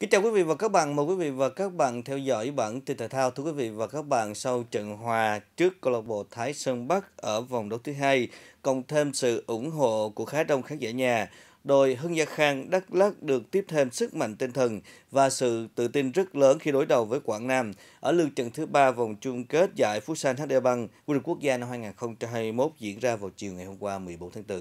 Kính chào quý vị và các bạn, mời quý vị và các bạn theo dõi bản tin thể thao. Thưa quý vị và các bạn, sau trận hòa trước câu lạc bộ Thái Sơn Bắc ở vòng đấu thứ hai, cộng thêm sự ủng hộ của khá đông khán giả nhà, đội Hưng Gia Khang Đắk Lắk được tiếp thêm sức mạnh tinh thần và sự tự tin rất lớn khi đối đầu với Quảng Nam ở lượt trận thứ ba vòng chung kết giải Phú San HD Băng vô quốc gia năm 2021 diễn ra vào chiều ngày hôm qua 14 tháng 4.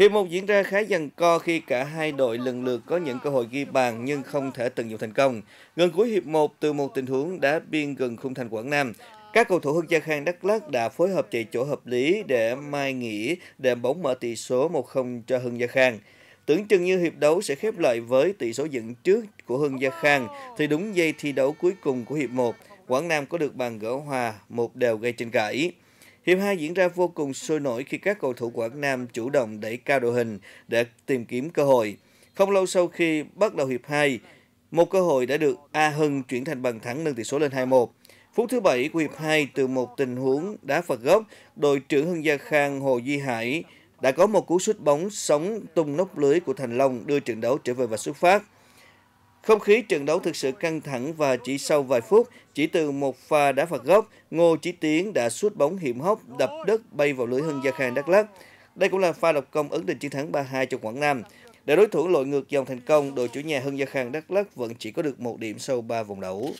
Hiệp một diễn ra khá giằng co khi cả hai đội lần lượt có những cơ hội ghi bàn nhưng không thể tận dụng thành công. Gần cuối hiệp 1 từ một tình huống đã biên gần khung thành Quảng Nam, các cầu thủ Hưng Gia Khang Đắk Lắk đã phối hợp chạy chỗ hợp lý để mai nghỉ đệm bóng mở tỷ số 1-0 cho Hưng Gia Khang. Tưởng chừng như hiệp đấu sẽ khép lại với tỷ số dẫn trước của Hưng Gia Khang thì đúng giây thi đấu cuối cùng của hiệp 1, Quảng Nam có được bàn gỡ hòa một đều gây tranh cãi. Hiệp 2 diễn ra vô cùng sôi nổi khi các cầu thủ Quảng Nam chủ động đẩy cao đội hình để tìm kiếm cơ hội. Không lâu sau khi bắt đầu hiệp 2, một cơ hội đã được A Hưng chuyển thành bàn thắng nâng tỷ số lên 2-1. Phút thứ 7 của hiệp 2 từ một tình huống đá phạt góc, đội trưởng Hưng Gia Khang Hồ Duy Hải đã có một cú sút bóng sống tung nóc lưới của Thành Long đưa trận đấu trở về và xuất phát. Không khí trận đấu thực sự căng thẳng và chỉ sau vài phút, chỉ từ một pha đá phạt góc, Ngô Chí Tiến đã sút bóng hiểm hóc đập đất bay vào lưới Hưng Gia Khang Đắk Lắk. Đây cũng là pha lập công ấn định chiến thắng 3-2 cho Quảng Nam. Để đối thủ lội ngược dòng thành công, đội chủ nhà Hưng Gia Khang Đắk Lắk vẫn chỉ có được một điểm sau 3 vòng đấu.